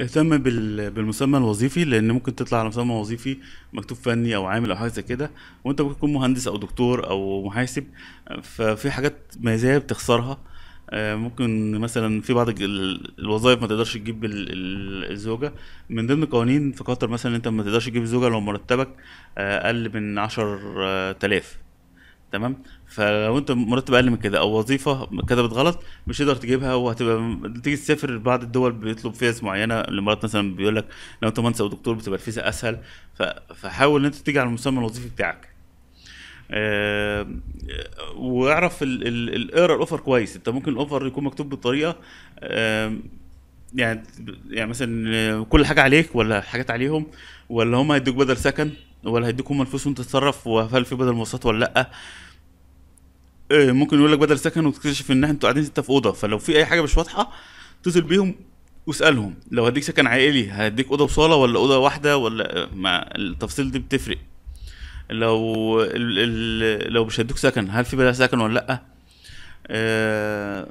اهتم بالمسمى الوظيفي لان ممكن تطلع على مسمى وظيفي مكتوب فني او عامل او حاجه زي كده وانت ممكن تكون مهندس او دكتور او محاسب ففي حاجات مزايا بتخسرها آه، ممكن مثلا في بعض الوظائف ما تقدرش تجيب الزوجه من ضمن قوانين في قطر مثلا انت ما تقدرش تجيب الزوجه لو مرتبك آه، اقل من عشر آه، تلاف تمام فلو انت مرتب اقل من كده او وظيفه كتبت غلط مش هتقدر تجيبها وهتبقى تيجي تسافر بعض الدول بيطلب فيز معينه الامارات مثلا بيقول لك لو انت مهندس او دكتور بتبقى الفيزا اسهل فحاول ان انت تيجي على المسمى الوظيفي بتاعك أه واعرف اقرا الاوفر كويس انت ممكن الاوفر يكون مكتوب بطريقه أه يعني يعني مثلا كل حاجه عليك ولا حاجات عليهم ولا هم هيدوك بدل سكن ولا هيديكم الفلوس وانت تتصرف وهل في بدل مواصلات ولا لا آه، ممكن يقول لك بدل سكن وتكتشف ان انتوا قاعدين ستة في اوضه فلو في اي حاجه مش واضحه اتصل بيهم واسالهم لو هديك سكن عائلي هديك اوضه وصاله ولا اوضه واحده ولا ما التفصيل دي بتفرق لو ال ال لو مش هديك سكن هل في بدل سكن ولا لا إيه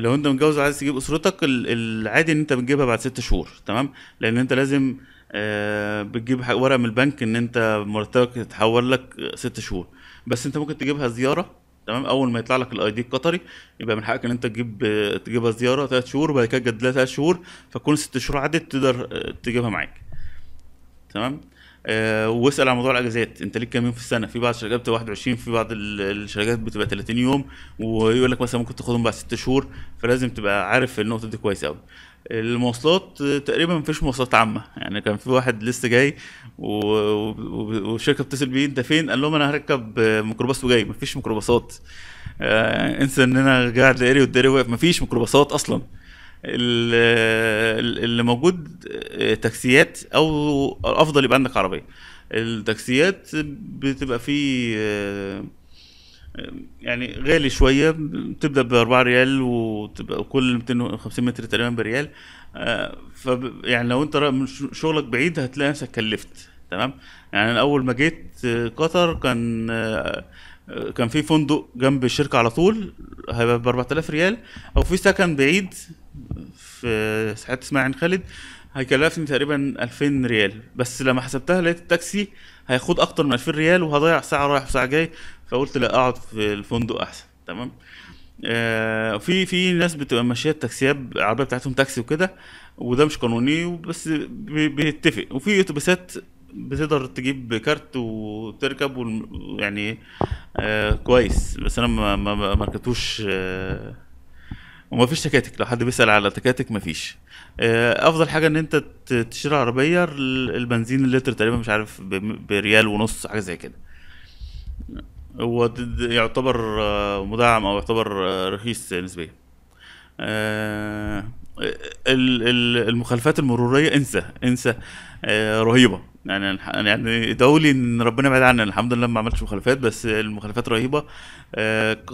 لو انت متجوز عايز تجيب اسرتك العادي ان انت بتجيبها بعد ست شهور تمام لان انت لازم آه، بتجيب ورقه من البنك ان انت مرتبك يتحول لك ست شهور بس انت ممكن تجيبها زياره تمام اول ما يطلع لك الاي دي القطري يبقى من حقك ان انت تجيب تجيبها زياره ثلاث شهور وبعد كده لها ثلاث شهور فكون ست شهور عدت تقدر آه، تجيبها معاك تمام آه واسال عن موضوع الاجازات انت ليك كام يوم في السنه في بعض الشركات بتبقى 21 في بعض الشركات بتبقى 30 يوم ويقول لك مثلا ممكن تاخدهم بعد ست شهور فلازم تبقى عارف النقطه دي كويس قوي المواصلات تقريبا ما فيش مواصلات عامه يعني كان في واحد لسه جاي والشركه بتتصل بيه انت فين قال لهم انا هركب ميكروباص وجاي ما فيش ميكروباصات آه، انسى ان انا قاعد لقري والداري واقف ما فيش ميكروباصات اصلا اللي موجود آه، تاكسيات او افضل يبقى عندك عربيه التاكسيات بتبقى فيه آه، يعني غالي شويه بتبدا ب 4 ريال وتبقى كل 250 متر تقريبا بريال آه، ف يعني لو انت شغلك بعيد هتلاقي نفسك كلفت تمام يعني انا اول ما جيت آه، قطر كان آه، كان في فندق جنب الشركه على طول هيبقى ب 4000 ريال او في سكن بعيد في حته اسمها عين خالد هيكلفني تقريبا 2000 ريال بس لما حسبتها لقيت التاكسي هياخد اكتر من 2000 ريال وهضيع ساعه رايح وساعه جاي فقلت لا اقعد في الفندق احسن تمام آه في في ناس بتبقى ماشيه التاكسيات العربيه بتاعتهم تاكسي وكده وده مش قانوني بس بيتفق وفي اتوبيسات بتقدر تجيب كارت وتركب يعني آه كويس بس انا ما ما ركبتوش آه، وما فيش تكاتك لو حد بيسال على تكاتك ما فيش آه افضل حاجه ان انت تشتري عربيه البنزين اللتر تقريبا مش عارف بريال ونص حاجه زي كده هو يعتبر آه، مدعم او يعتبر آه، رخيص نسبيا آه، المخالفات المروريه انسى انسى رهيبه يعني يعني دولي ان ربنا بعيد عنا الحمد لله ما عملتش مخالفات بس المخالفات رهيبه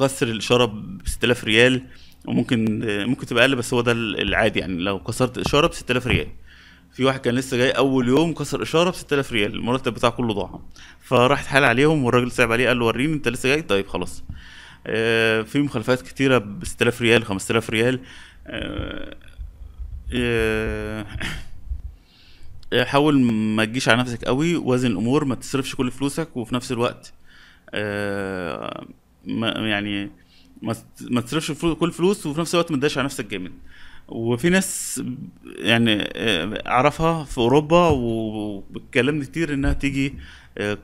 كسر الاشاره ب 6000 ريال وممكن ممكن تبقى اقل بس هو ده العادي يعني لو كسرت اشاره ب 6000 ريال في واحد كان لسه جاي اول يوم كسر اشاره ب 6000 ريال المرتب بتاعه كله ضاع فراح اتحال عليهم والراجل صعب عليه قال له وريني انت لسه جاي طيب خلاص آه، في مخالفات كتيره ب 6000 ريال 5000 ريال آه، آه، حاول ما تجيش على نفسك قوي وازن الامور ما تصرفش كل فلوسك وفي نفس الوقت ما يعني ما تصرفش كل فلوس وفي نفس الوقت ما تضايقش على نفسك جامد وفي ناس يعني آه، اعرفها في اوروبا وبتكلمني كتير انها تيجي آه،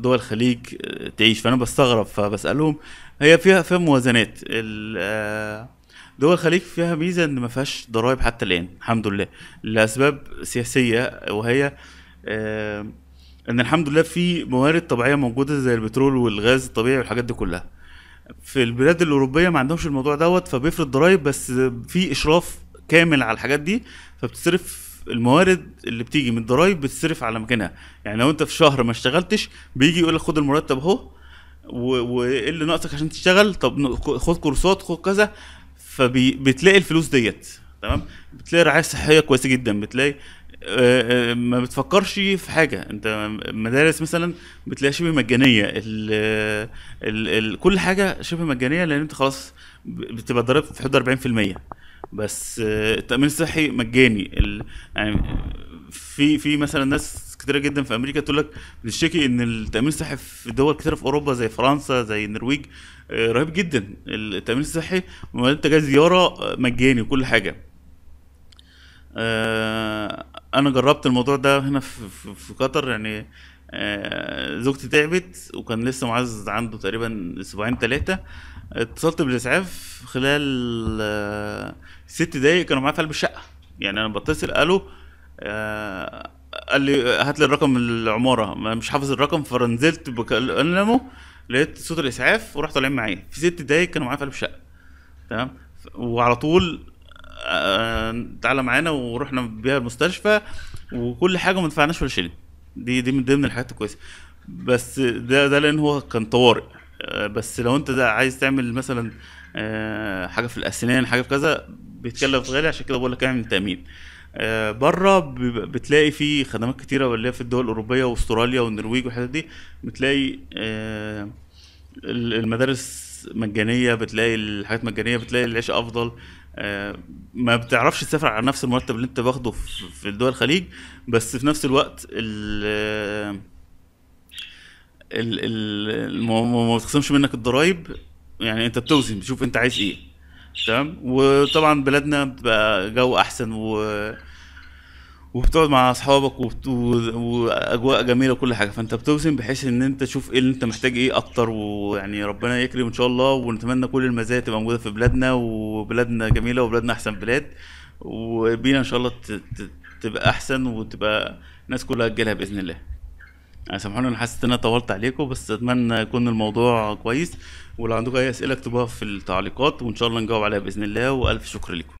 دول الخليج آه، تعيش فانا بستغرب فبسالهم هي فيها فيها موازنات دول الخليج فيها ميزه ان ما فيهاش ضرائب حتى الان الحمد لله لاسباب سياسيه وهي ان الحمد لله في موارد طبيعيه موجوده زي البترول والغاز الطبيعي والحاجات دي كلها في البلاد الاوروبيه ما عندهمش الموضوع دوت فبيفرض ضرايب بس في اشراف كامل على الحاجات دي فبتصرف الموارد اللي بتيجي من الضرايب بتصرف على مكانها يعني لو انت في شهر ما اشتغلتش بيجي يقول لك خد المرتب اهو وايه اللي ناقصك عشان تشتغل طب خد كورسات خد كذا فبتلاقي الفلوس ديت تمام بتلاقي رعايه صحيه كويسه جدا بتلاقي آه، آه، ما بتفكرش في حاجه انت مدارس مثلا بتلاقي شبه مجانيه الـ الـ الـ كل حاجه شبه مجانيه لان انت خلاص بتبقى ضريبه في حدود 40% بس آه، التامين الصحي مجاني يعني في في مثلا ناس كتيره جدا في امريكا تقول لك بتشتكي ان التامين الصحي في دول كتيره في اوروبا زي فرنسا زي النرويج آه، رهيب جدا التامين الصحي انت جاي زياره آه، مجاني وكل حاجه انا جربت الموضوع ده هنا في قطر يعني زوجتي تعبت وكان لسه معز عنده تقريبا اسبوعين ثلاثه اتصلت بالاسعاف خلال آه، ست دقايق كانوا معايا في قلب الشقه يعني انا بتصل قالوا آه، قال لي هات لي الرقم العماره مش حافظ الرقم فنزلت بكلمه لقيت صوت الاسعاف ورحت طالعين معايا في ست دقايق كانوا معايا في قلب الشقه تمام وعلى طول آه، تعالى معانا ورحنا بيها المستشفى وكل حاجه ما دفعناش ولا شيء دي دي من ضمن الحاجات الكويسه بس ده ده لان هو كان طوارئ بس لو انت ده عايز تعمل مثلا آه، حاجه في الاسنان حاجه في كذا بيتكلف غالي عشان كده بقول لك اعمل تامين آه، بره بتلاقي في خدمات كتيره اللي في الدول الاوروبيه واستراليا والنرويج والحاجات دي بتلاقي آه، المدارس مجانيه بتلاقي الحاجات مجانيه بتلاقي العيش افضل ما بتعرفش تسافر على نفس المرتب اللي انت باخده في دول الخليج بس في نفس الوقت ال ال ما بتخصمش منك الضرايب يعني انت بتوزن بتشوف انت عايز ايه تمام وطبعا بلادنا بتبقى جو احسن و وبتقعد مع اصحابك وبت... واجواء جميله وكل حاجه فانت بتوزن بحيث ان انت تشوف ايه اللي انت محتاج ايه اكتر ويعني ربنا يكرم ان شاء الله ونتمنى كل المزايا تبقى موجوده في بلادنا وبلادنا جميله وبلادنا احسن بلاد وبينا ان شاء الله ت... ت... تبقى احسن وتبقى الناس كلها تجيلها باذن الله يعني سامحوني انا حاسس ان انا طولت عليكم بس اتمنى يكون الموضوع كويس ولو عندكم اي اسئله اكتبوها في التعليقات وان شاء الله نجاوب عليها باذن الله والف شكر لكم